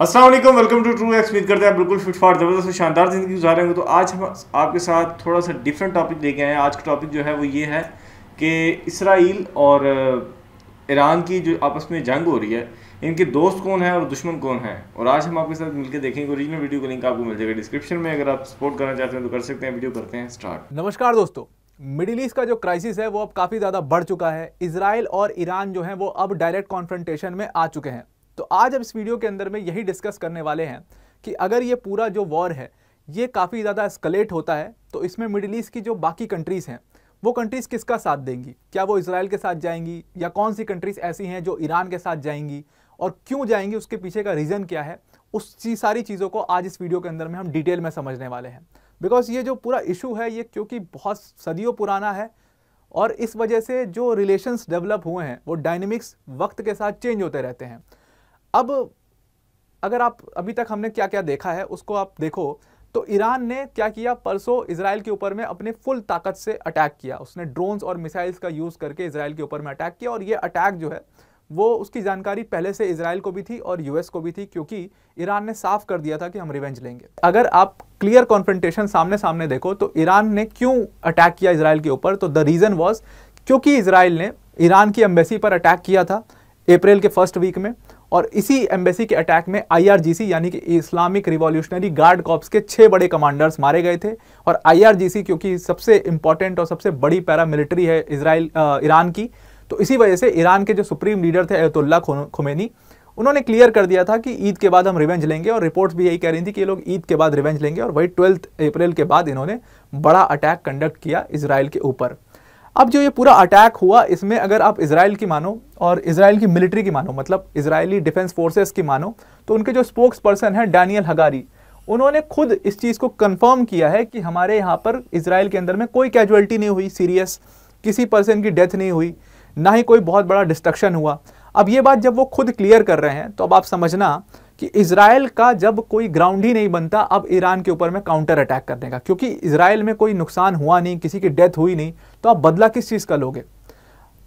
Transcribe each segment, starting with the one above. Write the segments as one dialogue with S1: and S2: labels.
S1: Aslam welcome to true X करते हैं बिल्कुल फिट फाट ज़बरदस्त शानदार ज़िंदगी गुजारेंगे तो आज हम आपके साथ थोड़ा सा डिफरेंट टॉपिक लेके आए हैं आज का टॉपिक जो है वो ये है कि इसराइल और ईरान की जो आपस में जंग हो रही है इनके दोस्त कौन है और दुश्मन कौन है और आज हम आपके साथ मिलकर देखेंगे ओरिजिनल वीडियो का लिंक आपको मिल जाएगा डिस्क्रिप्शन में अगर आप सपोर्ट करना चाहते हैं तो कर सकते हैं वीडियो करते हैं स्टार्ट
S2: नमस्कार दोस्तों मिडिल ईस्ट का जो क्राइसिस है वो अब काफ़ी ज़्यादा बढ़ चुका है इसराइल और ईरान जो है वो अब डायरेक्ट कॉन्फ्रेंटेशन में आ चुके हैं तो आज हम इस वीडियो के अंदर में यही डिस्कस करने वाले हैं कि अगर ये पूरा जो वॉर है ये काफ़ी ज़्यादा एस्कलेट होता है तो इसमें मिडिल ईस्ट की जो बाकी कंट्रीज़ हैं वो कंट्रीज़ किसका साथ देंगी क्या वो इसराइल के साथ जाएंगी या कौन सी कंट्रीज़ ऐसी हैं जो ईरान के साथ जाएंगी और क्यों जाएंगी उसके पीछे का रीज़न क्या है उस चीज़ सारी चीज़ों को आज इस वीडियो के अंदर में हम डिटेल में समझने वाले हैं बिकॉज ये जो पूरा इशू है ये क्योंकि बहुत सदियों पुराना है और इस वजह से जो रिलेशंस डेवलप हुए हैं वो डायनेमिक्स वक्त के साथ चेंज होते रहते हैं अब अगर आप अभी तक हमने क्या क्या देखा है उसको आप देखो तो ईरान ने क्या किया परसों इसराइल के ऊपर में अपने फुल ताकत से अटैक किया उसने ड्रोन्स और मिसाइल्स का यूज़ करके इसराइल के ऊपर में अटैक किया और ये अटैक जो है वो उसकी जानकारी पहले से इसराइल को भी थी और यूएस को भी थी क्योंकि ईरान ने साफ कर दिया था कि हम रिवेंज लेंगे अगर आप क्लियर कॉन्फ्रेंटेशन सामने सामने देखो तो ईरान ने क्यों अटैक किया इसराइल के ऊपर तो द रीज़न वॉज क्योंकि इसराइल ने ईरान की एम्बेसी पर अटैक किया था अप्रैल के फर्स्ट वीक में और इसी एम्बेसी के अटैक में आईआरजीसी यानी कि इस्लामिक रिवॉल्यूशनरी गार्ड कॉप्स के छह बड़े कमांडर्स मारे गए थे और आईआरजीसी क्योंकि सबसे इंपॉर्टेंट और सबसे बड़ी पैरामिलिट्री है इसराइल ईरान की तो इसी वजह से ईरान के जो सुप्रीम लीडर थे अयतुल्ला खुमेनी उन्होंने क्लियर कर दिया था कि ईद के बाद हम रिवेंज लेंगे और रिपोर्ट्स भी यही कह रही थी कि ये लोग ईद के बाद रिवेंज लेंगे और वही ट्वेल्थ अप्रैल के बाद इन्होंने बड़ा अटैक कंडक्ट किया इसराइल के ऊपर अब जो ये पूरा अटैक हुआ इसमें अगर आप इसराइल की मानो और इसराइल की मिलिट्री की मानो मतलब इसराइली डिफेंस फोर्सेस की मानो तो उनके जो स्पोक्स पर्सन हैं डैनियल हगारी उन्होंने खुद इस चीज़ को कंफर्म किया है कि हमारे यहाँ पर इसराइल के अंदर में कोई कैजुअलिटी नहीं हुई सीरियस किसी पर्सन की डेथ नहीं हुई ना ही कोई बहुत बड़ा डिस्ट्रक्शन हुआ अब ये बात जब वो खुद क्लियर कर रहे हैं तो अब आप समझना कि इसराइल का जब कोई ग्राउंड ही नहीं बनता अब ईरान के ऊपर में काउंटर अटैक करने का क्योंकि इसराइल में कोई नुकसान हुआ नहीं किसी की डेथ हुई नहीं तो आप बदला किस चीज़ का लोगे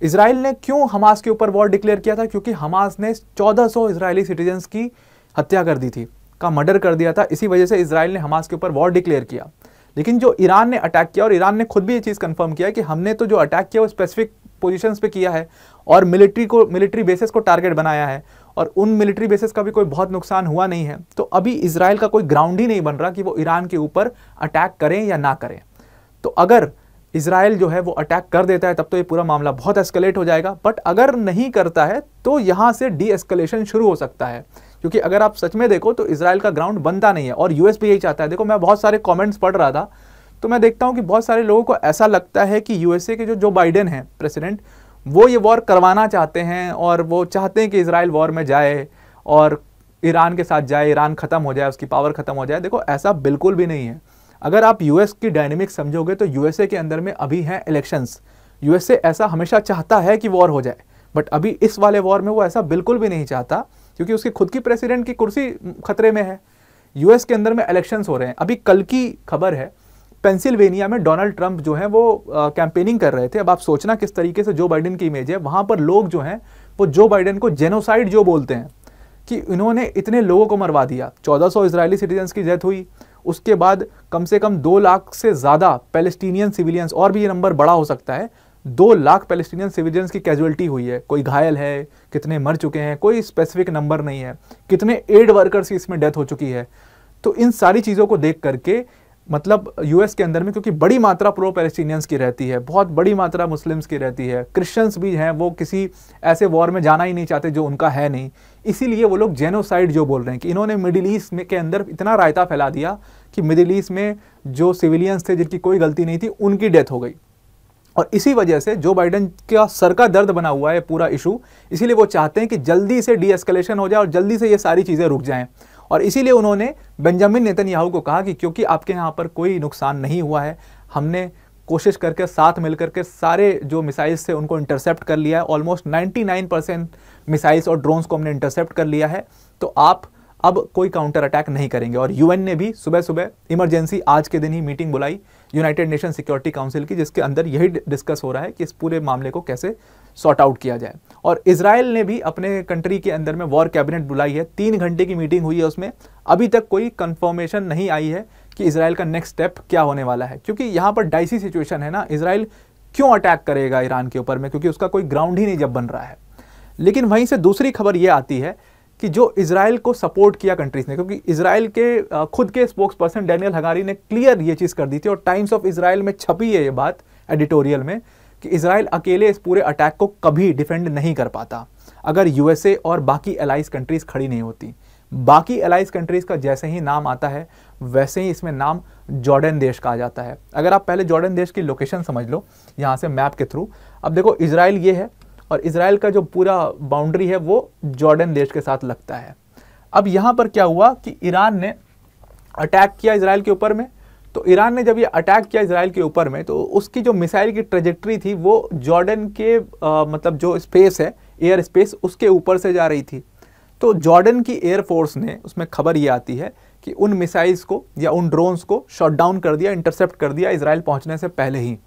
S2: इसराइल ने क्यों हमास के ऊपर वॉर डिक्लेयर किया था क्योंकि हमास ने 1400 सौ इसराइली सिटीजन्स की हत्या कर दी थी का मर्डर कर दिया था इसी वजह से इसराइल ने हमास के ऊपर वॉर डिक्लेयर किया लेकिन जो ईरान ने अटैक किया और ईरान ने खुद भी ये चीज़ कंफर्म किया कि हमने तो जो अटैक किया वो स्पेसिफिक पोजीशंस पे किया है और मिलिट्री को मिलिट्री बेसिस को टारगेट बनाया है और उन मिलिट्री बेसिस का भी कोई बहुत नुकसान हुआ नहीं है तो अभी इसराइल का कोई ग्राउंड ही नहीं बन रहा कि वो ईरान के ऊपर अटैक करें या ना करें तो अगर इसराइल जो है वो अटैक कर देता है तब तो ये पूरा मामला बहुत एस्केलेट हो जाएगा बट अगर नहीं करता है तो यहाँ से डी एस्केलेशन शुरू हो सकता है क्योंकि अगर आप सच में देखो तो इसराइल का ग्राउंड बनता नहीं है और यूएस भी यही चाहता है देखो मैं बहुत सारे कॉमेंट्स पढ़ रहा था तो मैं देखता हूँ कि बहुत सारे लोगों को ऐसा लगता है कि यूएसए के जो जो बाइडेन हैं प्रेसिडेंट वो ये वॉर करवाना चाहते हैं और वो चाहते हैं कि इसराइल वॉर में जाए और ईरान के साथ जाए ईरान ख़त्म हो जाए उसकी पावर ख़त्म हो जाए देखो ऐसा बिल्कुल भी नहीं है अगर आप यूएस की डायनेमिक समझोगे तो यूएसए के अंदर में अभी हैं इलेक्शंस यूएसए ऐसा हमेशा चाहता है कि वॉर हो जाए बट अभी इस वाले वॉर में वो ऐसा बिल्कुल भी नहीं चाहता क्योंकि उसकी खुद की प्रेसिडेंट की कुर्सी खतरे में है यूएस के अंदर में इलेक्शंस हो रहे हैं अभी कल की खबर है पेंसिल्वेनिया में डोनाल्ड ट्रंप जो है वो कैंपेनिंग कर रहे थे अब आप सोचना किस तरीके से जो बाइडेन की इमेज है वहाँ पर लोग जो हैं वो जो बाइडेन को जेनोसाइड जो बोलते हैं कि इन्होंने इतने लोगों को मरवा दिया 1400 सौ इसराइली सिटीजन्स की डेथ हुई उसके बाद कम से कम दो लाख से ज़्यादा पैलेस्टीनियन सिविलियंस और भी ये नंबर बड़ा हो सकता है दो लाख पैलेस्टीनियन सिविलियंस की कैजुअलिटी हुई है कोई घायल है कितने मर चुके हैं कोई स्पेसिफिक नंबर नहीं है कितने एड वर्कर्स की इसमें डेथ हो चुकी है तो इन सारी चीज़ों को देख करके मतलब यूएस के अंदर में क्योंकि बड़ी मात्रा प्रो पैलेस्टीनियंस की रहती है बहुत बड़ी मात्रा मुस्लिम्स की रहती है क्रिश्चियंस भी हैं वो किसी ऐसे वॉर में जाना ही नहीं चाहते जो उनका है नहीं इसीलिए वो लोग जेनोसाइड जो बोल रहे हैं कि इन्होंने मिडिल ईस्ट में के अंदर इतना रायता फैला दिया कि मिडिल ईस्ट में जो सिविलियंस थे जिनकी कोई गलती नहीं थी उनकी डेथ हो गई और इसी वजह से जो बाइडन का सर का दर्द बना हुआ है पूरा इशू इसीलिए वो चाहते हैं कि जल्दी से एस्केलेशन हो जाए और जल्दी से ये सारी चीज़ें रुक जाएँ और इसीलिए उन्होंने बेंजामिन नेतन्याहू को कहा कि क्योंकि आपके यहाँ पर कोई नुकसान नहीं हुआ है हमने कोशिश करके साथ मिलकर के सारे जो मिसाइल्स थे उनको इंटरसेप्ट कर लिया है ऑलमोस्ट 99 परसेंट मिसाइल्स और ड्रोन्स को हमने इंटरसेप्ट कर लिया है तो आप अब कोई काउंटर अटैक नहीं करेंगे और यूएन ने भी सुबह सुबह इमरजेंसी आज के दिन ही मीटिंग बुलाई यूनाइटेड नेशन सिक्योरिटी काउंसिल की जिसके अंदर यही डिस्कस हो रहा है कि इस पूरे मामले को कैसे सॉर्ट आउट किया जाए और इसराइल ने भी अपने कंट्री के अंदर में वॉर कैबिनेट बुलाई है तीन घंटे की मीटिंग हुई है उसमें अभी तक कोई कंफर्मेशन नहीं आई है कि इसराइल का नेक्स्ट स्टेप क्या होने वाला है क्योंकि यहाँ पर डाइसी सिचुएशन है ना इसराइल क्यों अटैक करेगा ईरान के ऊपर में क्योंकि उसका कोई ग्राउंड ही नहीं जब बन रहा है लेकिन वहीं से दूसरी खबर ये आती है कि जो इसराइल को सपोर्ट किया कंट्रीज ने क्योंकि इसराइल के खुद के स्पोक्स पर्सन डैनियल हगारी ने क्लियर ये चीज़ कर दी थी और टाइम्स ऑफ इसराइल में छपी है ये बात एडिटोरियल में कि इसराइल अकेले इस पूरे अटैक को कभी डिफेंड नहीं कर पाता अगर यूएसए और बाकी एलाइज कंट्रीज़ खड़ी नहीं होती बाकी एलाइज कंट्रीज़ का जैसे ही नाम आता है वैसे ही इसमें नाम जॉर्डन देश का आ जाता है अगर आप पहले जॉर्डन देश की लोकेशन समझ लो यहाँ से मैप के थ्रू अब देखो इसराइल ये है और इसराइल का जो पूरा बाउंड्री है वो जॉर्डन देश के साथ लगता है अब यहाँ पर क्या हुआ कि ईरान ने अटैक किया इसराइल के ऊपर में तो ईरान ने जब ये अटैक किया इसराइल के ऊपर में तो उसकी जो मिसाइल की ट्रेजेक्ट्री थी वो जॉर्डन के आ, मतलब जो स्पेस है एयर स्पेस उसके ऊपर से जा रही थी तो जॉर्डन की एयरफोर्स ने उसमें खबर ये आती है कि उन मिसाइल्स को या उन ड्रोन्स को शॉट डाउन कर दिया इंटरसेप्ट कर दिया इसराइल पहुंचने से पहले ही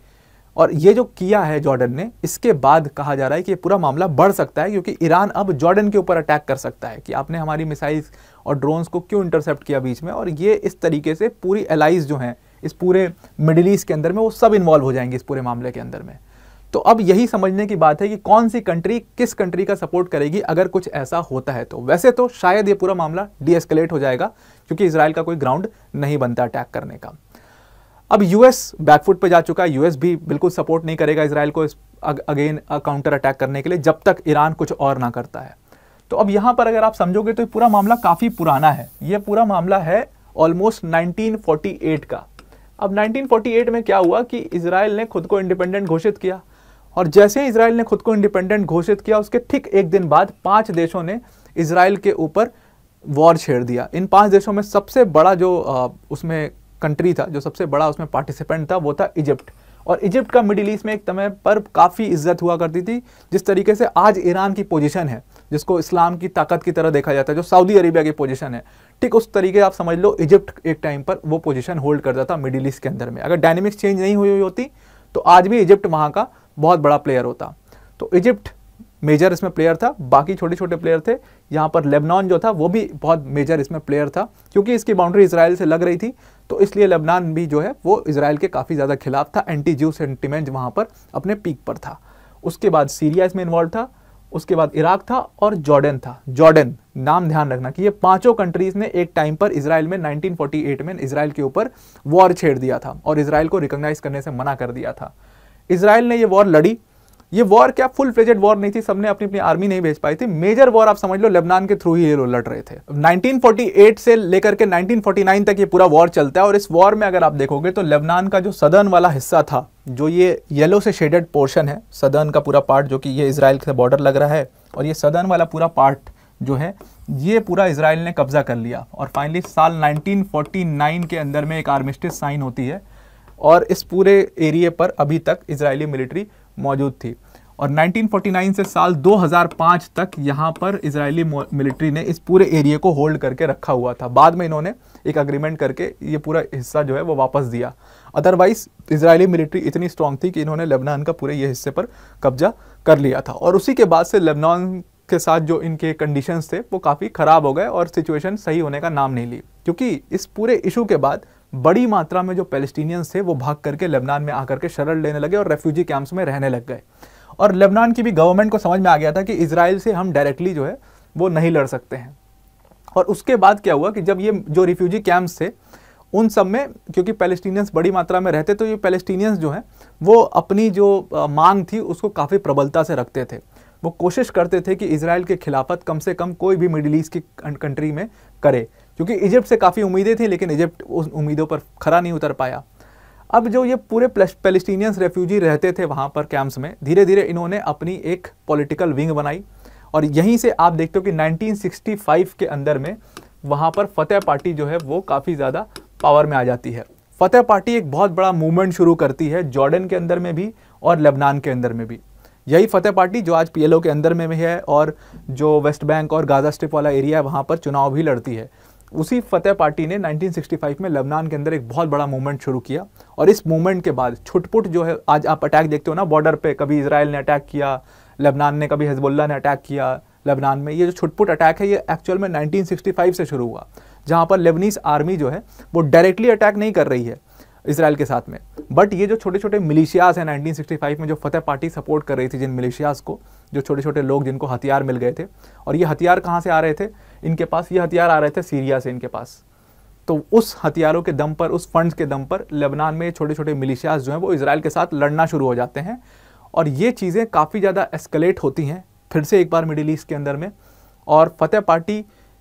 S2: और ये जो किया है जॉर्डन ने इसके बाद कहा जा रहा है कि ये पूरा मामला बढ़ सकता है क्योंकि ईरान अब जॉर्डन के ऊपर अटैक कर सकता है कि आपने हमारी मिसाइल्स और ड्रोन्स को क्यों इंटरसेप्ट किया बीच में और ये इस तरीके से पूरी एलाइज जो हैं इस पूरे मिडिल ईस्ट के अंदर में वो सब इन्वॉल्व हो जाएंगे इस पूरे मामले के अंदर में तो अब यही समझने की बात है कि कौन सी कंट्री किस कंट्री का सपोर्ट करेगी अगर कुछ ऐसा होता है तो वैसे तो शायद ये पूरा मामला डीएस्केलेट हो जाएगा क्योंकि इसराइल का कोई ग्राउंड नहीं बनता अटैक करने का अब यूएस बैकफुट पे जा चुका है यूएस भी बिल्कुल सपोर्ट नहीं करेगा इसराइल को इस अगेन काउंटर अटैक करने के लिए जब तक ईरान कुछ और ना करता है तो अब यहाँ पर अगर आप समझोगे तो पूरा मामला काफ़ी पुराना है यह पूरा मामला है ऑलमोस्ट 1948 का अब 1948 में क्या हुआ कि इसराइल ने खुद को इंडिपेंडेंट घोषित किया और जैसे ही इसराइल ने खुद को इंडिपेंडेंट घोषित किया उसके ठीक एक दिन बाद पांच देशों ने इसराइल के ऊपर वॉर छेड़ दिया इन पांच देशों में सबसे बड़ा जो उसमें कंट्री था जो सबसे बड़ा उसमें पार्टिसिपेंट था वो था इजिप्ट और इजिप्ट का मिडिल ईस्ट में एक समय पर काफ़ी इज्जत हुआ करती थी जिस तरीके से आज ईरान की पोजीशन है जिसको इस्लाम की ताकत की तरह देखा जाता है जो सऊदी अरेबिया की पोजीशन है ठीक उस तरीके आप समझ लो इजिप्ट एक टाइम पर वो पोजीशन होल्ड करता था मिडिल ईस्ट के अंदर में अगर डायनेमिक्स चेंज नहीं हुई होती तो आज भी इजिप्ट वहाँ का बहुत बड़ा प्लेयर होता तो इजिप्ट मेजर इसमें प्लेयर था बाकी छोटे छोटे प्लेयर थे यहाँ पर लेबनान जो था वो भी बहुत मेजर इसमें प्लेयर था क्योंकि इसकी बाउंड्री इसराइल से लग रही थी तो इसलिए लेबनान भी जो है वो इसराइल के काफ़ी ज़्यादा खिलाफ था एंटी ज्यू सेंटिमेंट वहाँ पर अपने पीक पर था उसके बाद सीरिया इसमें इन्वॉल्व था उसके बाद इराक था और जॉर्डन था जॉर्डन नाम ध्यान रखना कि ये पांचों कंट्रीज़ ने एक टाइम पर इसराइल में 1948 में इसराइल के ऊपर वॉर छेड़ दिया था और इसराइल को रिकॉग्नाइज करने से मना कर दिया था इसराइल ने ये वॉर लड़ी ये वॉर क्या फुल फ्लेजेड वॉर नहीं थी सबने अपनी अपनी आर्मी नहीं भेज पाई थी मेजर वॉर आप समझ लो लेबनान के थ्रू ही ये लोग लड़ रहे थे 1948 से लेकर के 1949 तक ये पूरा वॉर चलता है और इस वॉर में अगर आप देखोगे तो लेबनान का जो सदर्न वाला हिस्सा था जो ये येलो से शेडेड पोर्शन है सदर्न का पूरा पार्ट जो कि ये इसराइल से बॉर्डर लग रहा है और ये सदर्न वाला पूरा पार्ट जो है ये पूरा इसराइल ने कब्जा कर लिया और फाइनली साल 1949 के अंदर में एक आर्मिस्टिस साइन होती है और इस पूरे एरिए पर अभी तक इसराइली मिलिट्री मौजूद थी और 1949 से साल 2005 तक यहाँ पर इजरायली मिलिट्री ने इस पूरे एरिया को होल्ड करके रखा हुआ था बाद में इन्होंने एक अग्रीमेंट करके ये पूरा हिस्सा जो है वो वापस दिया अदरवाइज इजरायली मिलिट्री इतनी स्ट्रांग थी कि इन्होंने लेबनान का पूरे ये हिस्से पर कब्जा कर लिया था और उसी के बाद से लेबनान के साथ जो इनके कंडीशंस थे वो काफ़ी ख़राब हो गए और सिचुएशन सही होने का नाम नहीं ली क्योंकि इस पूरे इशू के बाद बड़ी मात्रा में जो पैलेस्टीनियंस थे वो भाग करके लेबनान में आकर के शरण लेने लगे और रेफ्यूजी कैंप्स में रहने लग गए और लेबनान की भी गवर्नमेंट को समझ में आ गया था कि इसराइल से हम डायरेक्टली जो है वो नहीं लड़ सकते हैं और उसके बाद क्या हुआ कि जब ये जो रिफ्यूजी कैंप्स थे उन सब में क्योंकि पैलेस्टीनियंस बड़ी मात्रा में रहते तो ये पैलेस्टीनियंस जो हैं वो अपनी जो मांग थी उसको काफ़ी प्रबलता से रखते थे वो कोशिश करते थे कि इसराइल के खिलाफत कम से कम कोई भी मिडिल ईस्ट की कंट्री में करे क्योंकि इजिप्ट से काफ़ी उम्मीदें थी लेकिन इजिप्ट उस उम्मीदों पर खरा नहीं उतर पाया अब जो ये पूरे पेलेस्टीनियंस रेफ्यूजी रहते थे वहाँ पर कैंप्स में धीरे धीरे इन्होंने अपनी एक पॉलिटिकल विंग बनाई और यहीं से आप देखते हो कि 1965 के अंदर में वहाँ पर फतेह पार्टी जो है वो काफ़ी ज़्यादा पावर में आ जाती है फतेह पार्टी एक बहुत बड़ा मूवमेंट शुरू करती है जॉर्डन के अंदर में भी और लेबनान के अंदर में भी यही फतेह पार्टी जो आज पीएलओ के अंदर में भी है और जो वेस्ट बैंक और गाजा स्ट्रिप वाला एरिया है वहाँ पर चुनाव भी लड़ती है उसी फतेह पार्टी ने 1965 में लेबनान के अंदर एक बहुत बड़ा मूवमेंट शुरू किया और इस मूवमेंट के बाद छुटपुट जो है आज आप अटैक देखते हो ना बॉर्डर पे कभी इसराइल ने अटैक किया लेबनान ने कभी हिजबुल्ला ने अटैक किया लेबनान में ये जो छुटपुट अटैक है ये एक्चुअल में 1965 से शुरू हुआ जहाँ पर लेबनीस आर्मी जो है वो डायरेक्टली अटैक नहीं कर रही है इसराइल के साथ में बट ये जो छोटे छोटे मिलिशियाज़ हैं 1965 में जो फतेह पार्टी सपोर्ट कर रही थी जिन मिलिशियाज़ को जो छोटे छोटे लोग जिनको हथियार मिल गए थे और ये हथियार कहाँ से आ रहे थे इनके पास ये हथियार आ रहे थे सीरिया से इनके पास तो उस हथियारों के दम पर उस फंड्स के दम पर लेबनान में छोटे छोटे मिलिशियाज जो हैं वो इसराइल के साथ लड़ना शुरू हो जाते हैं और ये चीज़ें काफ़ी ज़्यादा एस्केलेट होती हैं फिर से एक बार मिडिल ईस्ट के अंदर में और फतेह पार्टी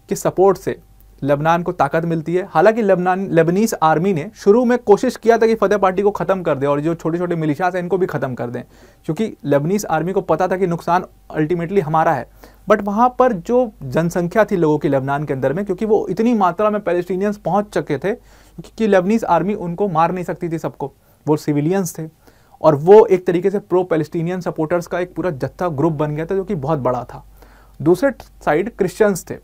S2: के सपोर्ट से लेबनान को ताकत मिलती है हालांकि लेबनान लेबनीस आर्मी ने शुरू में कोशिश किया था कि फतेह पार्टी को ख़त्म कर दे और जो छोटे छोटे मिलिशास हैं इनको भी ख़त्म कर दें क्योंकि लेबनीस आर्मी को पता था कि नुकसान अल्टीमेटली हमारा है बट वहाँ पर जो जनसंख्या थी लोगों की लेबनान के अंदर में क्योंकि वो इतनी मात्रा में पैलेस्टीनियंस पहुँच चुके थे क्योंकि लेबनीस आर्मी उनको मार नहीं सकती थी सबको वो सिविलियंस थे और वो एक तरीके से प्रो पैलेस्टीनियन सपोर्टर्स का एक पूरा जत्था ग्रुप बन गया था जो कि बहुत बड़ा था दूसरे साइड क्रिश्चियंस थे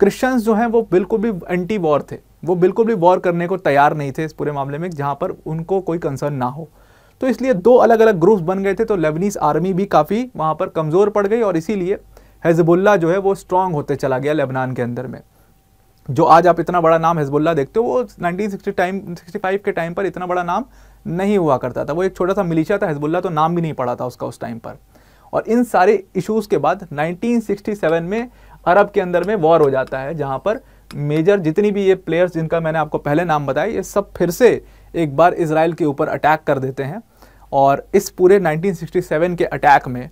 S2: क्रिश्चियंस जो हैं वो बिल्कुल भी एंटी वॉर थे वो बिल्कुल भी वॉर करने को तैयार नहीं थे इस पूरे मामले में जहाँ पर उनको कोई कंसर्न ना हो तो इसलिए दो अलग अलग ग्रुप्स बन गए थे तो लेबनीस आर्मी भी काफ़ी वहाँ पर कमज़ोर पड़ गई और इसीलिए हेजबुल्ला जो है वो स्ट्रांग होते चला गया लेबनान के अंदर में जो आज आप इतना बड़ा नाम हेजबुल्ला देखते हो वो नाइनटीन टाइम सिक्सटी के टाइम पर इतना बड़ा नाम नहीं हुआ करता था वो एक छोटा सा मिलिशिया था हिजबुल्ला तो नाम भी नहीं पड़ा था उसका उस टाइम पर और इन सारे इश्यूज़ के बाद 1967 में अरब के अंदर में वॉर हो जाता है जहाँ पर मेजर जितनी भी ये प्लेयर्स जिनका मैंने आपको पहले नाम बताया ये सब फिर से एक बार इसराइल के ऊपर अटैक कर देते हैं और इस पूरे 1967 के अटैक में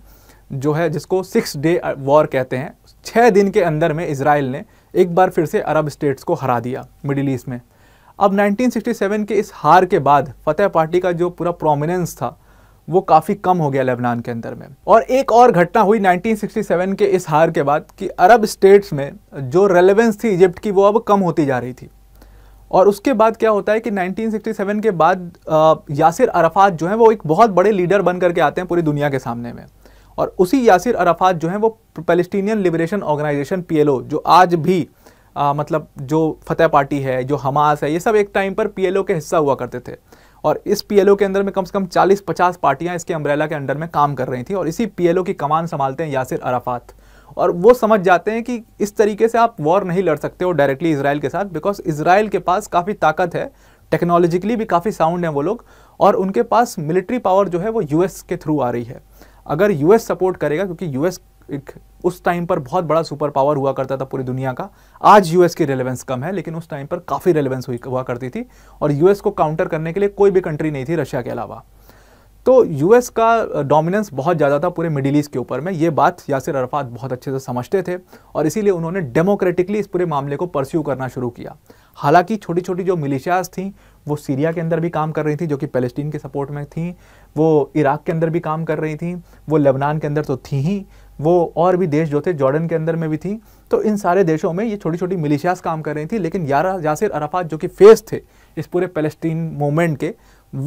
S2: जो है जिसको सिक्स डे वॉर कहते हैं छः दिन के अंदर में इसराइल ने एक बार फिर से अरब स्टेट्स को हरा दिया मिडिल ईस्ट में अब 1967 के इस हार के बाद फतेह पार्टी का जो पूरा प्रोमिनेंस था वो काफ़ी कम हो गया लेबनान के अंदर में और एक और घटना हुई 1967 के इस हार के बाद कि अरब स्टेट्स में जो रेलेवेंस थी इजिप्ट की वो अब कम होती जा रही थी और उसके बाद क्या होता है कि 1967 के बाद यासिर अरफात जो हैं वो एक बहुत बड़े लीडर बन करके आते हैं पूरी दुनिया के सामने में और उसी यासिर अरफात जो हैं वो पेलिस्टीनियन लिबरेशन ऑर्गेनाइजेशन पीएलओ जो आज भी आ, मतलब जो फतेह पार्टी है जो हमास है ये सब एक टाइम पर पीएलओ के हिस्सा हुआ करते थे और इस पीएलओ के अंदर में कम से कम 40-50 पार्टियां इसके अम्ब्रेला के अंडर में काम कर रही थी और इसी पीएलओ की कमान संभालते हैं यासिर अराफात और वो समझ जाते हैं कि इस तरीके से आप वॉर नहीं लड़ सकते हो डायरेक्टली इसराइल के साथ बिकॉज इसराइल के पास काफ़ी ताकत है टेक्नोलॉजिकली भी काफ़ी साउंड है वो लोग और उनके पास मिलिट्री पावर जो है वो यूएस के थ्रू आ रही है अगर यूएस सपोर्ट करेगा क्योंकि यूएस एक उस टाइम पर बहुत बड़ा सुपर पावर हुआ करता था पूरी दुनिया का आज यूएस की रेलेवेंस कम है लेकिन उस टाइम पर काफ़ी रेलेवेंस हुआ करती थी और यूएस को काउंटर करने के लिए कोई भी कंट्री नहीं थी रशिया के अलावा तो यूएस का डोमिनेंस बहुत ज़्यादा था पूरे मिडिल ईस्ट के ऊपर में ये बात यासिर अरफात बहुत अच्छे से समझते थे और इसीलिए उन्होंने डेमोक्रेटिकली इस पूरे मामले को परस्यू करना शुरू किया हालांकि छोटी छोटी जो मिलिशियाज थी वो सीरिया के अंदर भी काम कर रही थी जो कि पैलेस्टीन के सपोर्ट में थी वो इराक के अंदर भी काम कर रही थी वो लेबनान के अंदर तो थी ही वो और भी देश जो थे जॉर्डन के अंदर में भी थी तो इन सारे देशों में ये छोटी छोटी मिलिशियाज काम कर रही थी लेकिन यारा यासिर अराफात जो कि फेस थे इस पूरे पेलस्टीन मूवमेंट के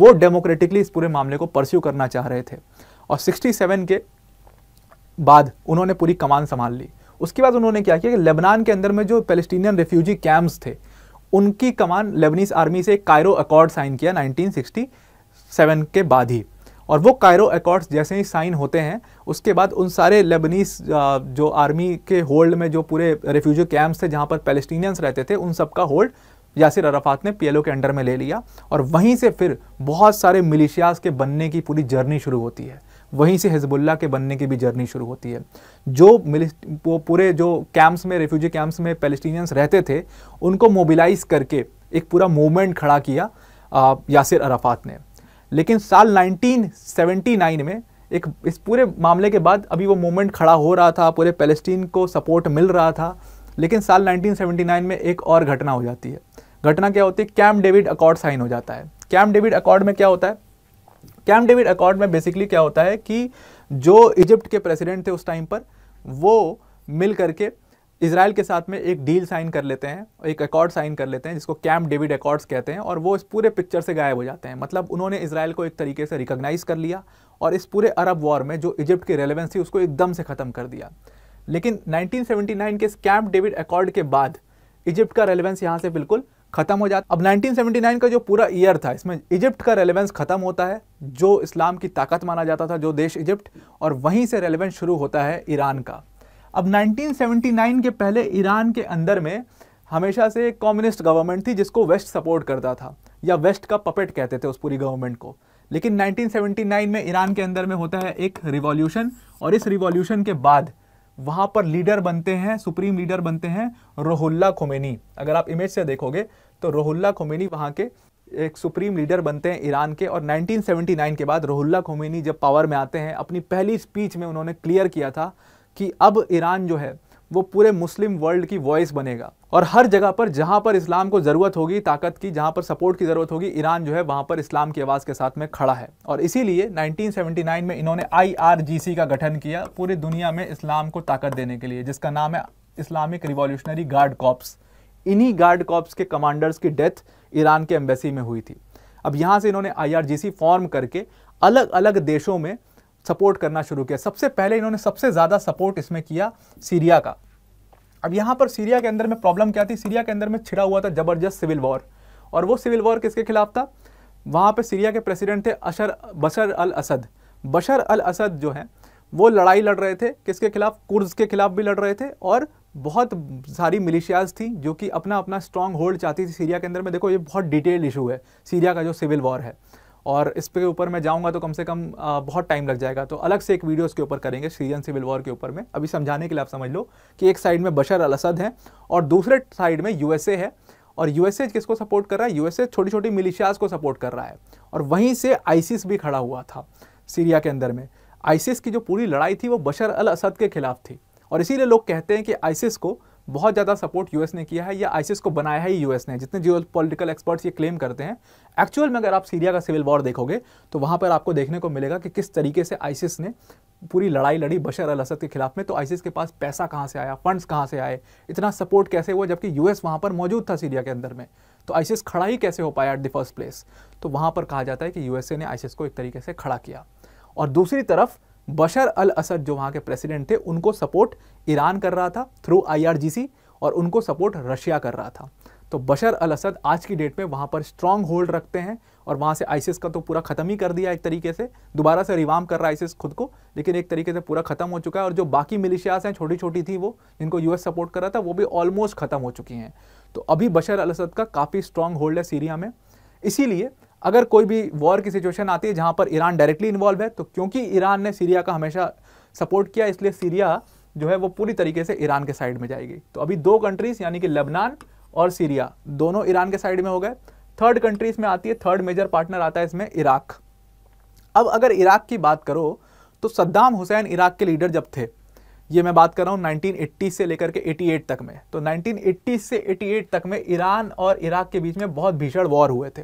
S2: वो डेमोक्रेटिकली इस पूरे मामले को परस्यू करना चाह रहे थे और 67 के बाद उन्होंने पूरी कमान संभाल ली उसके बाद उन्होंने क्या किया कि लेबनान के अंदर में जो पैलेस्टीनियन रेफ्यूजी कैंप्स थे उनकी कमान लेबनीस आर्मी से कायरो अकॉर्ड साइन किया 1967 के बाद ही और वो कायरो एकॉर्ड्स जैसे ही साइन होते हैं उसके बाद उन सारे लेबनीस जो आर्मी के होल्ड में जो पूरे रेफ्यूजी कैंप्स थे जहाँ पर पैलेस्टीनियंस रहते थे उन सबका होल्ड यासिर अराफात ने पीएलओ के अंडर में ले लिया और वहीं से फिर बहुत सारे मिलिशियाज के बनने की पूरी जर्नी शुरू होती है वहीं से हिजबुल्ला के बनने की भी जर्नी शुरू होती है जो वो पूरे जो कैंप्स में रेफ्यूजी कैंप्स में पैलेस्टीनियंस रहते थे उनको मोबिलाइज करके एक पूरा मूवमेंट खड़ा किया यासिर अराफात ने लेकिन साल 1979 में एक इस पूरे मामले के बाद अभी वो मूवमेंट खड़ा हो रहा था पूरे पैलेस्टीन को सपोर्ट मिल रहा था लेकिन साल 1979 में एक और घटना हो जाती है घटना क्या होती है कैम डेविड अकॉर्ड साइन हो जाता है कैम डेविड अकॉर्ड में क्या होता है कैम डेविड अकॉर्ड में बेसिकली क्या होता है कि जो इजिप्ट के प्रेसिडेंट थे उस टाइम पर वो मिल करके इसराइल के साथ में एक डील साइन कर लेते हैं एक अकॉर्ड साइन कर लेते हैं जिसको कैम्प डेविड अकॉर्ड्स कहते हैं और वो इस पूरे पिक्चर से गायब हो जाते हैं मतलब उन्होंने इसराइल को एक तरीके से रिकोगनाइज कर लिया और इस पूरे अरब वॉर में जो इजिप्ट की रेलिवेंस थी उसको एकदम से ख़त्म कर दिया लेकिन 1979 के इस कैम्प डेविड अकॉर्ड के बाद इजिप्ट का रेलिवेंस यहाँ से बिल्कुल खत्म हो जाता अब 1979 का जो पूरा ईयर था इसमें इजिप्ट का रेलिवेंस खत्म होता है जो इस्लाम की ताकत माना जाता था जो देश इजिप्ट और वहीं से रेलिवेंस शुरू होता है ईरान का अब 1979 के पहले ईरान के अंदर में हमेशा से एक कम्युनिस्ट गवर्नमेंट थी जिसको वेस्ट सपोर्ट करता था या वेस्ट का पपेट कहते थे उस पूरी गवर्नमेंट को लेकिन 1979 में ईरान के अंदर में होता है एक रिवॉल्यूशन और इस रिवॉल्यूशन के बाद वहाँ पर लीडर बनते हैं सुप्रीम लीडर बनते हैं रोहुल्ला खोमेनी अगर आप इमेज से देखोगे तो रोहुल्ला खोमेनी वहाँ के एक सुप्रीम लीडर बनते हैं ईरान के और 1979 के बाद रोहुल्ला खोमेनी जब पावर में आते हैं अपनी पहली स्पीच में उन्होंने क्लियर किया था कि अब ईरान जो है वो पूरे मुस्लिम वर्ल्ड की वॉइस बनेगा और हर जगह पर जहाँ पर इस्लाम को ज़रूरत होगी ताकत की जहाँ पर सपोर्ट की ज़रूरत होगी ईरान जो है वहाँ पर इस्लाम की आवाज़ के साथ में खड़ा है और इसीलिए 1979 में इन्होंने आईआरजीसी का गठन किया पूरी दुनिया में इस्लाम को ताकत देने के लिए जिसका नाम है इस्लामिक रिवॉल्यूशनरी गार्ड कॉप्स इन्हीं गार्ड कॉप्स के कमांडर्स की डेथ ईरान के एम्बेसी में हुई थी अब यहाँ से इन्होंने आई फॉर्म करके अलग अलग देशों में सपोर्ट करना शुरू किया सबसे पहले इन्होंने सबसे ज़्यादा सपोर्ट इसमें किया सीरिया का अब यहाँ पर सीरिया के अंदर में प्रॉब्लम क्या थी सीरिया के अंदर में छिड़ा हुआ था ज़बरदस्त सिविल वॉर और वो सिविल वॉर किसके खिलाफ था वहाँ पर सीरिया के प्रेसिडेंट थे अशर बशर अल असद बशर अल असद जो हैं वो लड़ाई लड़ रहे थे किसके खिलाफ कुर्ज के खिलाफ भी लड़ रहे थे और बहुत सारी मिलिशियाज थी जो कि अपना अपना स्ट्रांग होल्ड चाहती थी सीरिया के अंदर में देखो ये बहुत डिटेल इशू है सीरिया का जो सिविल वॉर है और इस पे ऊपर मैं जाऊँगा तो कम से कम बहुत टाइम लग जाएगा तो अलग से एक वीडियो इसके ऊपर करेंगे सीरियन सिविल वॉर के ऊपर में अभी समझाने के लिए आप समझ लो कि एक साइड में बशर अल असद हैं और दूसरे साइड में यूएसए है और यूएसए किसको सपोर्ट कर रहा है यूएसए छोटी छोटी मिलिशियाज को सपोर्ट कर रहा है और वहीं से आइसिस भी खड़ा हुआ था सीरिया के अंदर में आइसिस की जो पूरी लड़ाई थी वो बशर अल असद के खिलाफ थी और इसीलिए लोग कहते हैं कि आइसिस को बहुत ज़्यादा सपोर्ट यूएस ने किया है या आईसिस को बनाया है यूएस ने जितने जियो पोलिटिकल एक्सपर्ट्स ये क्लेम करते हैं एक्चुअल में अगर आप सीरिया का सिविल वॉर देखोगे तो वहाँ पर आपको देखने को मिलेगा कि किस तरीके से आइसिस ने पूरी लड़ाई लड़ी बशर अल असद के खिलाफ में तो आइसिस के पास पैसा कहाँ से आया फंड्स कहाँ से आए इतना सपोर्ट कैसे हुआ जबकि यूएस वहाँ पर मौजूद था सीरिया के अंदर में तो आइसिस खड़ा ही कैसे हो पाया एट द फर्स्ट प्लेस तो वहाँ पर कहा जाता है कि यूएसए ने आइसिस को एक तरीके से खड़ा किया और दूसरी तरफ बशर अल असद जो वहाँ के प्रेसिडेंट थे उनको सपोर्ट ईरान कर रहा था थ्रू आईआरजीसी और उनको सपोर्ट रशिया कर रहा था तो बशर अल असद आज की डेट में वहाँ पर स्ट्रांग होल्ड रखते हैं और वहाँ से आइसिस का तो पूरा ख़त्म ही कर दिया एक तरीके से दोबारा से रिवाम कर रहा है आइसिस खुद को लेकिन एक तरीके से पूरा ख़त्म हो चुका है और जो बाकी मिलिशियाज़ हैं छोटी छोटी थी वो जिनको यू सपोर्ट कर रहा था वो भी ऑलमोस्ट ख़त्म हो चुकी हैं तो अभी बशर अल असद का काफ़ी स्ट्रांग होल्ड है सीरिया में इसीलिए अगर कोई भी वॉर की सिचुएशन आती है जहाँ पर ईरान डायरेक्टली इन्वॉल्व है तो क्योंकि ईरान ने सीरिया का हमेशा सपोर्ट किया इसलिए सीरिया जो है वो पूरी तरीके से ईरान के साइड में जाएगी तो अभी दो कंट्रीज़ यानी कि लेबनान और सीरिया दोनों ईरान के साइड में हो गए थर्ड कंट्रीज़ में आती है थर्ड मेजर पार्टनर आता है इसमें इराक अब अगर इराक की बात करो तो सद्दाम हुसैन इराक के लीडर जब थे ये मैं बात कर रहा हूँ 1980 से लेकर के 88 तक में तो 1980 से 88 तक में ईरान और इराक के बीच में बहुत भीषण वॉर हुए थे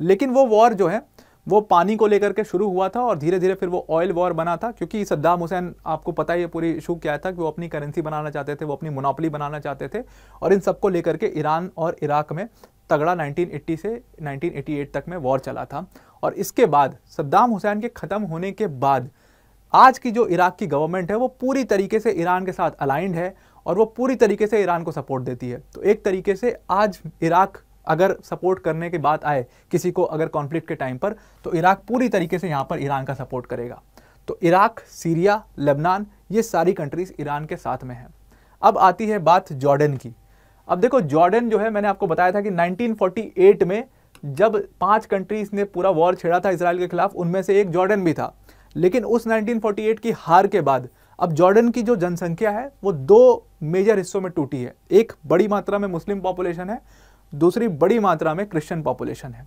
S2: लेकिन वो वॉर जो है वो पानी को लेकर के शुरू हुआ था और धीरे धीरे फिर वो ऑयल वॉर बना था क्योंकि सद्दाम हुसैन आपको पता ही है पूरी इशू क्या था कि वो अपनी करेंसी बनाना चाहते थे वो अपनी मोनोपली बनाना चाहते थे और इन सबको लेकर के ईरान और इराक में तगड़ा 1980 से 1988 तक में वॉर चला था और इसके बाद सद्दाम हुसैन के ख़त्म होने के बाद आज की जो इराक की गवर्नमेंट है वो पूरी तरीके से ईरान के साथ अलाइंड है और वो पूरी तरीके से ईरान को सपोर्ट देती है तो एक तरीके से आज इराक अगर सपोर्ट करने की बात आए किसी को अगर कॉन्फ्लिक्ट के टाइम पर तो इराक पूरी तरीके से यहाँ पर ईरान का सपोर्ट करेगा तो इराक सीरिया लेबनान ये सारी कंट्रीज़ ईरान के साथ में हैं अब आती है बात जॉर्डन की अब देखो जॉर्डन जो है मैंने आपको बताया था कि 1948 में जब पांच कंट्रीज़ ने पूरा वॉर छेड़ा था इसराइल के खिलाफ उनमें से एक जॉर्डन भी था लेकिन उस 1948 की हार के बाद अब जॉर्डन की जो जनसंख्या है वो दो मेजर हिस्सों में टूटी है एक बड़ी मात्रा में मुस्लिम पॉपुलेशन है दूसरी बड़ी मात्रा में क्रिश्चियन पॉपुलेशन है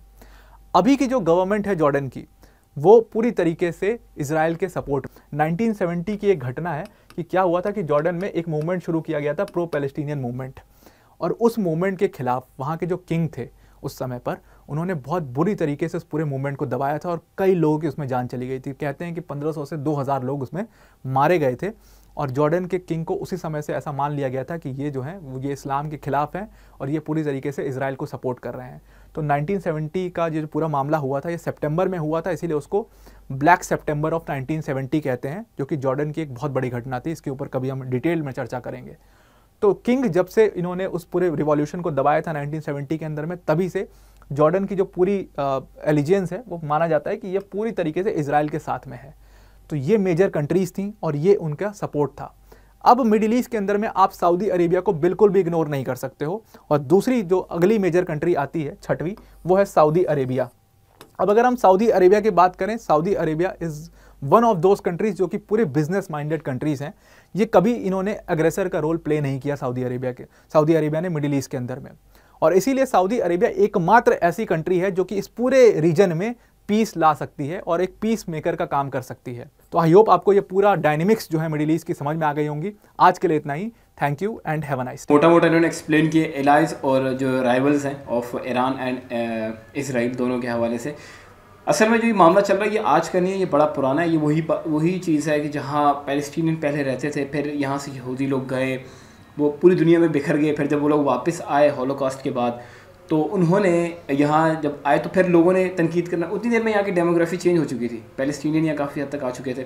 S2: अभी की जो गवर्नमेंट है जॉर्डन की वो पूरी तरीके से इसराइल के सपोर्ट 1970 की एक घटना है कि क्या हुआ था कि जॉर्डन में एक मूवमेंट शुरू किया गया था प्रो पैलेस्टीनियन मूवमेंट और उस मूवमेंट के खिलाफ वहाँ के जो किंग थे उस समय पर उन्होंने बहुत बुरी तरीके से उस पूरे मूवमेंट को दबाया था और कई लोगों की उसमें जान चली गई थी कहते हैं कि 1500 से 2000 लोग उसमें मारे गए थे और जॉर्डन के किंग को उसी समय से ऐसा मान लिया गया था कि ये जो है वो ये इस्लाम के ख़िलाफ़ हैं और ये पूरी तरीके से इसराइल को सपोर्ट कर रहे हैं तो 1970 का जो पूरा मामला हुआ था ये सेप्टेम्बर में हुआ था इसीलिए उसको ब्लैक सेप्टेम्बर ऑफ नाइनटीन कहते हैं जो कि जॉर्डन की एक बहुत बड़ी घटना थी इसके ऊपर कभी हम डिटेल में चर्चा करेंगे तो किंग जब से इन्होंने उस पूरे रिवॉल्यूशन को दबाया था 1970 के अंदर में तभी से जॉर्डन की जो पूरी एलिजेंस है वो माना जाता है कि ये पूरी तरीके से इसराइल के साथ में है तो ये मेजर कंट्रीज़ थी और ये उनका सपोर्ट था अब मिडिल ईस्ट के अंदर में आप सऊदी अरेबिया को बिल्कुल भी इग्नोर नहीं कर सकते हो और दूसरी जो अगली मेजर कंट्री आती है छठवीं वो है सऊदी अरेबिया अब अगर हम सऊदी अरेबिया की बात करें Saudi Arabia is one of those countries जो कि पूरे बिजनेस माइंडेड कंट्रीज़ हैं ये कभी इन्होंने अग्रेसर का रोल प्ले नहीं किया सऊदी अरेबिया के सऊदी अरेबिया ने मिडिल ईस्ट के अंदर में और इसीलिए सऊदी अरेबिया एकमात्र ऐसी कंट्री है जो कि इस पूरे रीजन में पीस ला सकती है और एक पीस मेकर का काम कर सकती है तो आई होप आपको ये पूरा डायनेमिक्स जो है मिडिल ईस्ट की समझ में आ गई होंगी आज के लिए इतना ही thank you and have nice मोटा
S3: मोटा इन्होंने एक्सप्लेन किए एलाइज और जो राइवल्स हैं ऑफ ईरान एंड इसराइल दोनों के हवाले से असल में जो ये मामला चल रहा है ये आज का नहीं है ये बड़ा पुराना है ये वही वही चीज़ है कि जहाँ पैलेस्टीनियन पहले रहते थे फिर यहाँ से यहूदी लोग गए वो पूरी दुनिया में बिखर गए फिर जब वो लोग वापस आए हॉलोकास्ट के बाद तो उन्होंने यहाँ जब आए तो फिर लोगों ने तनकीद करना उतनी देर में यहाँ की डेमोग्राफी चेंज हो चुकी थी पैलेस्टीनियन यहाँ काफ़ी हद तक आ चुके थे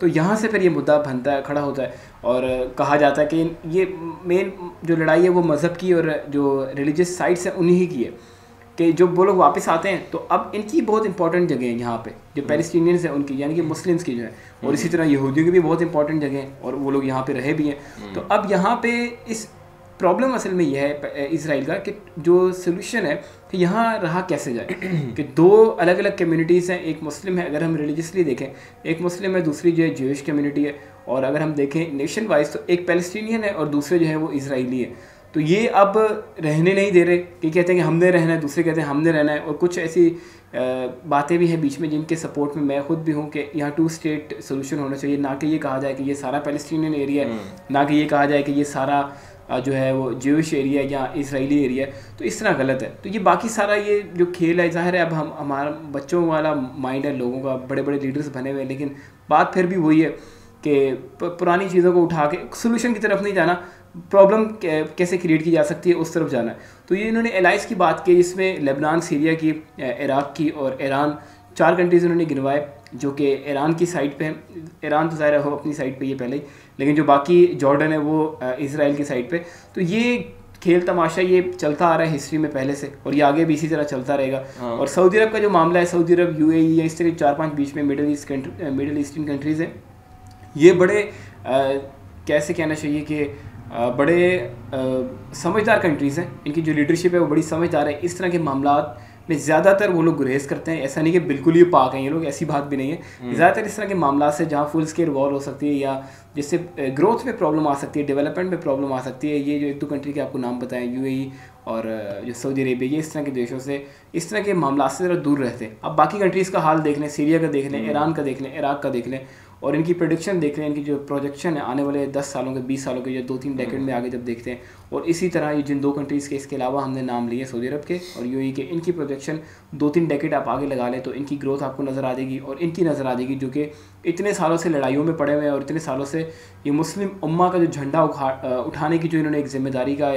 S3: तो यहाँ से फिर ये मुद्दा बनता है खड़ा होता है और कहा जाता है कि ये मेन जो लड़ाई है वो मज़हब की और जो रिलीजियस साइट्स हैं उन्हीं की है कि जब वो लोग वापस आते हैं तो अब इनकी बहुत इंपॉर्टेंट जगह है यहाँ पे जो पैलेस्टीनियंस हम्म। हैं उनकी यानी कि मुस्लिम्स हम्म। की जो है और इसी हम्म। तरह यहूदियों की भी बहुत इंपॉर्टेंट जगह है और वो लोग यहाँ पे रहे भी हैं तो अब यहाँ पे इस प्रॉब्लम असल में यह है इसराइल का कि जो सोल्यूशन है कि यहाँ रहा कैसे जाए कि दो अलग अलग कम्युनिटीज़ हैं एक मुस्लिम है अगर हम रिलीजसली देखें एक मुस्लिम है दूसरी जो है जोश कम्युनिटी है और अगर हम देखें नेशन वाइज तो एक पेलस्टीनियन है और दूसरे जो है वो इसराइली है तो ये अब रहने नहीं दे रहे कि कहते हैं कि हमने रहना है दूसरे कहते हैं हमने रहना है और कुछ ऐसी बातें भी हैं बीच में जिनके सपोर्ट में मैं खुद भी हूँ कि यहाँ टू स्टेट सोल्यूशन होना चाहिए ना कि ये कहा जाए कि ये सारा पैलेस्टीनियन एरिया है हम्म। ना कि ये कहा जाए कि ये सारा जो है वो जूश एरिया या इसराइली एरिया तो इस तरह गलत है तो ये बाकी सारा ये जो खेल है जाहिर है अब हम हमारा बच्चों वाला माइंड है लोगों का बड़े बड़े लीडर्स बने हुए हैं लेकिन बात फिर भी वही है कि पुरानी चीज़ों को उठा के सोल्यूशन की तरफ नहीं जाना प्रॉब्लम कैसे क्रिएट की जा सकती है उस तरफ जाना है तो ये इन्होंने एलाइज की बात की इसमें लेबनान सीरिया की इराक़ की और ईरान चार कंट्रीज़ इन्होंने गिनवाए जो कि ईरान की साइड पे है ईरान तो ज़ाहिर हो अपनी साइड पे ये पहले ही लेकिन जो बाकी जॉर्डन है वो इसराइल की साइड पे तो ये खेल तमाशा ये चलता आ रहा है हिस्ट्री में पहले से और ये आगे भी इसी तरह चलता रहेगा हाँ। और सऊदी अरब का जो मामला है सऊदी अरब यू e, या इस तरह चार पाँच बीच में middle east middle eastern countries हैं ये बड़े आ, कैसे कहना चाहिए कि बड़े समझदार कंट्रीज़ हैं इनकी जो लीडरशिप है वो बड़ी समझदार है इस तरह के मामला में ज़्यादातर वो लोग गुरेज करते हैं ऐसा नहीं कि बिल्कुल ही पाक हैं ये लोग ऐसी बात भी नहीं है हम्म। ज़्यादातर इस तरह के मामला से जहाँ फुल स्केल वॉर हो सकती है या जिससे ग्रोथ में प्रॉब्लम आ सकती है डेवलपमेंट में प्रॉब्लम आ सकती है ये जो एक दो कंट्री के आपको नाम बताएं यू e और जो सऊदी अरेबिया ये इस तरह के देशों से इस तरह के मामला से ज़रा दूर रहते हैं अब बाकी कंट्रीज़ का हाल देख लें सीरिया का देख लें ईरान हम्म। का देख लें इराक़ का देख लें और इनकी प्रोडिक्शन देख रहे हैं इनकी जो प्रोजेक्शन है आने वाले दस सालों के बीस सालों के या दो तीन डेकेट में हम्म। आगे जब देखते हैं और इसी तरह ये जिन दो कंट्रीज़ के इसके अलावा हमने नाम लिए सऊदी अरब के और यू e के इनकी प्रोजेक्शन दो तीन डेकेट आप आगे लगा लें तो इनकी ग्रोथ आपको नज़र आ जाएगी और इनकी नज़र आ जाएगी जो कि इतने सालों से लड़ाइयों में पड़े हुए हैं और इतने सालों से ये मुस्लिम उम्मा का जो झंडा उठा उठाने की जो इन्होंने एक जिम्मेदारी का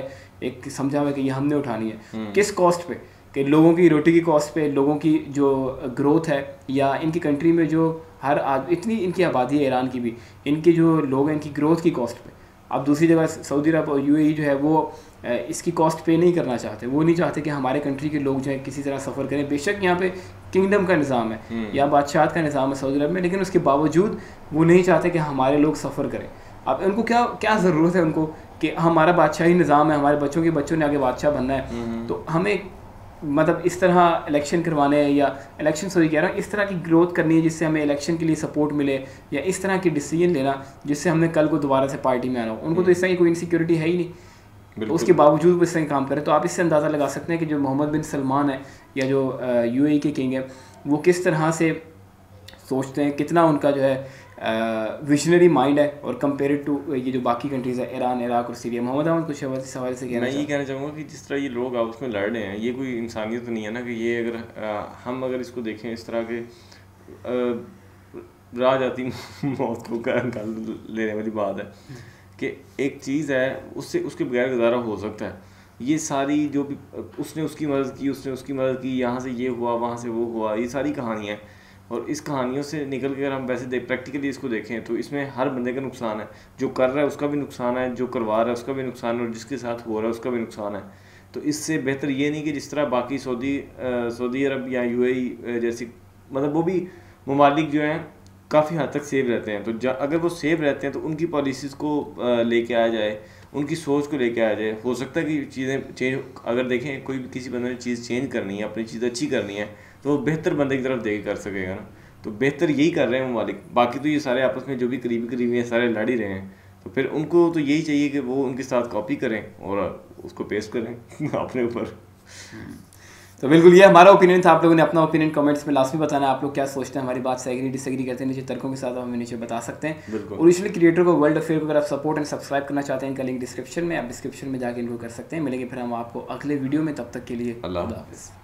S3: एक समझा हुआ है कि ये हमने उठानी है हम्म। किस कॉस्ट पर कि लोगों की रोटी की कॉस्ट पे लोगों की जो ग्रोथ है या इनकी कंट्री में जो हर आदमी इतनी इनकी आबादी है ईरान की भी इनके जो लोग हैं इनकी ग्रोथ की कॉस्ट पे अब दूसरी जगह सऊदी अरब और यूएई e जो है वो इसकी कॉस्ट पे नहीं करना चाहते वो नहीं चाहते कि हमारे कंट्री के लोग जो है किसी तरह सफ़र करें बेशक यहाँ पे किंगडम का निज़ाम है हम्म। या बादशाह का निज़ाम है सऊदी अरब में लेकिन उसके बावजूद वो नहीं चाहते कि हमारे लोग सफ़र करें अब उनको क्या क्या ज़रूरत है उनको कि हमारा बादशाही निज़ाम है हमारे बच्चों के बच्चों ने आगे बादशाह बनना है हम्म। तो हमें मतलब इस तरह इलेक्शन करवाने हैं या इलेक्शन सॉरी कह रहा हूँ इस तरह की ग्रोथ करनी है जिससे हमें इलेक्शन के लिए सपोर्ट मिले या इस तरह की डिसीजन लेना जिससे हमने कल को दोबारा से पार्टी में आना हो उनको तो इस हम्म। तरह की कोई इनसिक्योरिटी है ही नहीं तो उसके बावजूद वो इस तरह काम करें तो आप इससे अंदाज़ा लगा सकते हैं कि जो मोहम्मद बिन सलमान है या जो यू e के किंग है वो किस तरह से सोचते हैं कितना उनका जो है विजनरी माइंड है और कंपेयर टू ये जो बाकी कंट्रीज़ है ईरान इराक और सीरिया मोहम्मद अहमद कुछ हवाले इस हवाले से कहना मैं ये
S1: कहना चाहूँगा कि जिस तरह ये लोग आपस में लड़ रहे हैं ये कोई इंसानियत तो नहीं है ना कि ये अगर आ, हम अगर इसको देखें इस तरह के राह जाती मौत को निकाल लेने वाली बात है कि एक चीज़ है उससे उसके बगैर गुजारा हो सकता है ये सारी जो भी उसने उसकी मदद की उसने उसकी मदद की यहाँ से ये हुआ वहाँ से वो हुआ ये सारी कहानियाँ और इस कहानियों से निकल के अगर हम वैसे देख प्रैक्टिकली इसको देखें तो इसमें हर बंदे का नुकसान है जो कर रहा है उसका भी नुकसान है जो करवा रहा है उसका भी नुकसान है और जिसके साथ हो रहा है उसका भी नुकसान है तो इससे बेहतर ये नहीं कि जिस तरह बाकी सऊदी सऊदी अरब या यू e, जैसी मतलब वो भी ममालिक जो हैं काफ़ी हद तक सेफ रहते हैं तो अगर वो सेफ रहते हैं तो उनकी पॉलिसीज़ को लेके आया जाए उनकी सोच को लेके आया जाए हो सकता है कि चीज़ें चेंज अगर देखें कोई किसी बंदे ने चीज़ चेंज करनी है अपनी चीज़ अच्छी करनी है तो बेहतर बंदे की तरफ देख कर सकेगा ना तो बेहतर यही कर रहे हैं ममालिक बाकी तो ये सारे आपस में जो भी करीबी करीबी हैं सारे लड़ ही रहे हैं तो फिर उनको तो यही चाहिए कि वो उनके साथ कॉपी करें और उसको पेस्ट करें अपने ऊपर
S3: तो बिल्कुल ये हमारा ओपिनियन था आप लोगों ने अपना ओपिनियन कमेंट्स में लास्ट में बताना आप लोग क्या सोचते हैं हमारी बात सैगरी एग्री डिसएग्री करते हैं नीचे तर्कों के साथ हमें नीचे बता सकते हैं और इसलिए क्रिएटर को वर्ल्ड अफेयर को अगर आप सपोर्ट एंड सब्सक्राइब करना चाहते हैं इनका लिंक डिस्क्रिप्शन में आप डिस्क्रिप्शन में जाकर इनको कर सकते हैं मिलेंगे फिर हम आपको अगले वीडियो में तब तक के लिए अल्लाह